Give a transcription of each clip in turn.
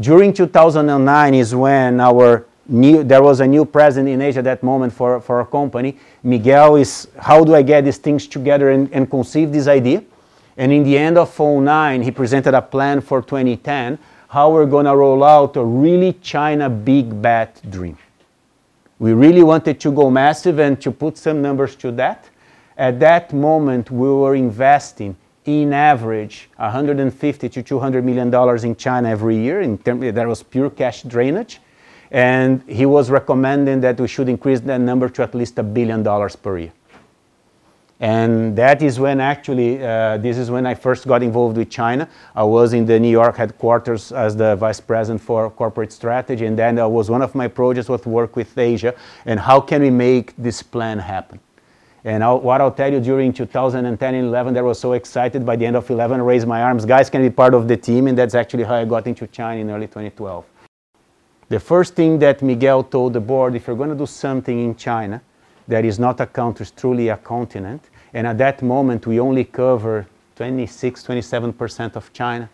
During 2009 is when our new, there was a new president in Asia at that moment for, for our company. Miguel is, how do I get these things together and, and conceive this idea? And in the end of 2009, he presented a plan for 2010, how we're going to roll out a really China big bad dream. We really wanted to go massive and to put some numbers to that. At that moment, we were investing in average 150 to 200 million dollars in China every year. In terms, that was pure cash drainage, and he was recommending that we should increase that number to at least a billion dollars per year. And that is when actually, uh, this is when I first got involved with China. I was in the New York headquarters as the vice president for corporate strategy, and then that was one of my projects was work with Asia and how can we make this plan happen. And I'll, what I'll tell you during 2010 and 11, that was so excited by the end of 11, I raised my arms, guys can be part of the team, and that's actually how I got into China in early 2012. The first thing that Miguel told the board, if you're going to do something in China that is not a country, it's truly a continent, and at that moment we only cover 26, 27% of China,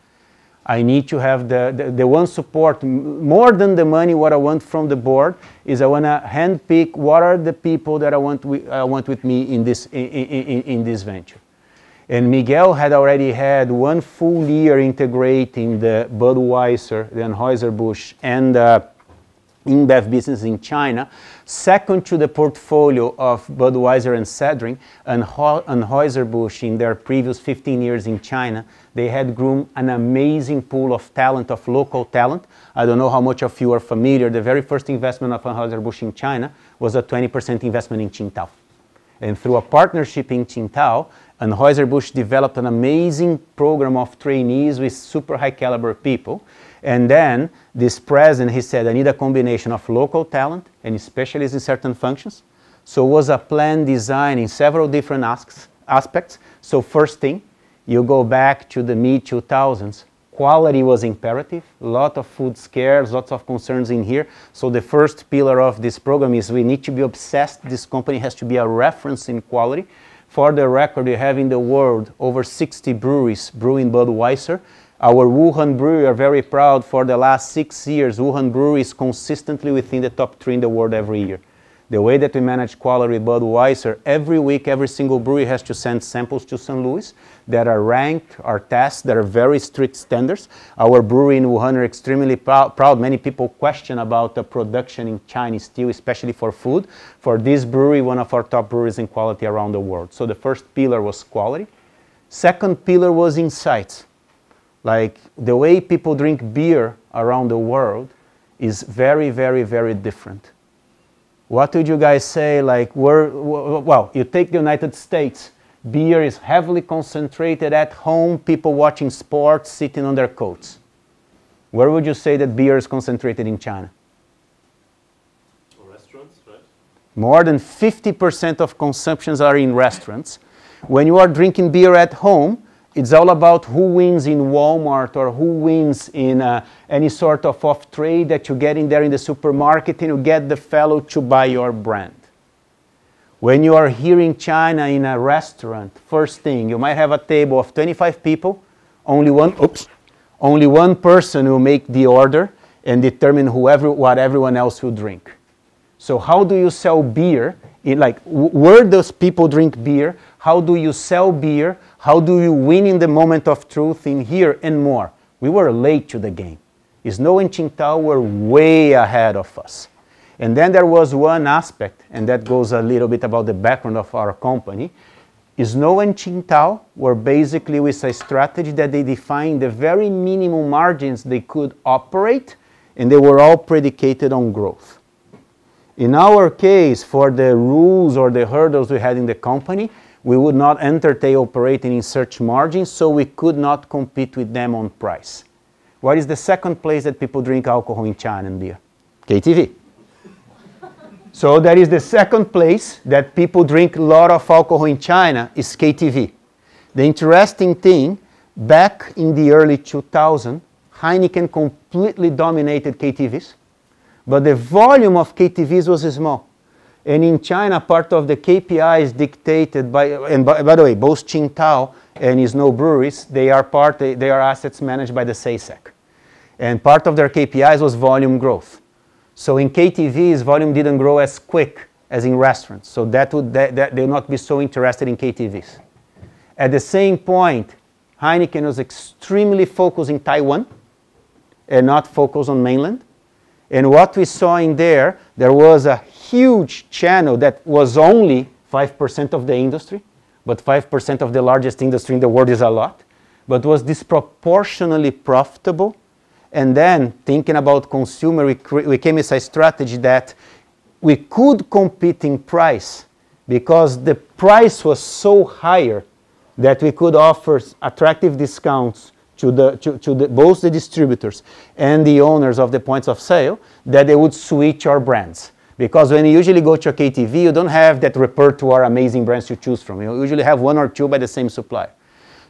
I need to have the, the, the, one support more than the money. What I want from the board is I want to handpick what are the people that I want, with, I want with me in this, in, in, in, this venture. And Miguel had already had one full year integrating the Budweiser, the Anheuser-Busch, and uh, InBev business in China, second to the portfolio of Budweiser and Sedrin and, Ho and busch in their previous 15 years in China, they had groomed an amazing pool of talent, of local talent. I don't know how much of you are familiar. The very first investment of Anheuser-Busch in China was a 20% investment in Qingdao. And through a partnership in Qingdao, Anheuser-Busch developed an amazing program of trainees with super high caliber people and then this president, he said, I need a combination of local talent and specialists in certain functions. So it was a plan designed in several different asks, aspects. So first thing, you go back to the mid-2000s. Quality was imperative, a lot of food scares, lots of concerns in here. So the first pillar of this program is we need to be obsessed. This company has to be a reference in quality. For the record, you have in the world over 60 breweries brewing Budweiser. Our Wuhan brewery are very proud for the last six years. Wuhan brewery is consistently within the top three in the world every year. The way that we manage quality Budweiser, every week, every single brewery has to send samples to St. Louis that are ranked, are tested, that are very strict standards. Our brewery in Wuhan are extremely proud. Many people question about the production in Chinese steel, especially for food. For this brewery, one of our top breweries in quality around the world. So the first pillar was quality. Second pillar was insights like the way people drink beer around the world is very, very, very different. What would you guys say? Like, where, well, you take the United States, beer is heavily concentrated at home, people watching sports, sitting on their coats. Where would you say that beer is concentrated in China? Restaurants, right? More than 50% of consumptions are in restaurants. When you are drinking beer at home, it's all about who wins in Walmart or who wins in uh, any sort of off trade that you get in there in the supermarket and you get the fellow to buy your brand. When you are here in China in a restaurant, first thing, you might have a table of 25 people, only one, oops, only one person will make the order and determine whoever, what everyone else will drink. So how do you sell beer? It, like, where does people drink beer? How do you sell beer? How do you win in the moment of truth in here and more? We were late to the game. Snow and Qingtao were way ahead of us. And then there was one aspect, and that goes a little bit about the background of our company. Snow and Qingtao were basically with a strategy that they defined the very minimum margins they could operate, and they were all predicated on growth. In our case, for the rules or the hurdles we had in the company, we would not entertain operating in such margins, so we could not compete with them on price. What is the second place that people drink alcohol in China and beer? KTV. so that is the second place that people drink a lot of alcohol in China is KTV. The interesting thing, back in the early 2000, Heineken completely dominated KTVs but the volume of KTVs was small. And in China, part of the KPIs dictated by, and by, by the way, both Qingtao and Snow Breweries, they are part, they, they are assets managed by the SASEC. And part of their KPIs was volume growth. So in KTVs, volume didn't grow as quick as in restaurants. So that would, that, that they would not be so interested in KTVs. At the same point, Heineken was extremely focused in Taiwan and not focused on mainland. And what we saw in there, there was a huge channel that was only 5% of the industry, but 5% of the largest industry in the world is a lot, but was disproportionately profitable. And then thinking about consumer, we, we came with a strategy that we could compete in price because the price was so higher that we could offer attractive discounts to, the, to, to the, both the distributors and the owners of the points of sale that they would switch our brands. Because when you usually go to a KTV, you don't have that repertoire amazing brands to choose from. You usually have one or two by the same supplier.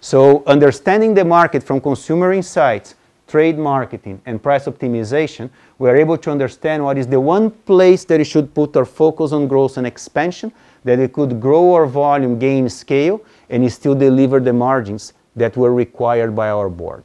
So understanding the market from consumer insights, trade marketing, and price optimization, we are able to understand what is the one place that we should put our focus on growth and expansion, that we could grow our volume, gain scale, and still deliver the margins that were required by our board.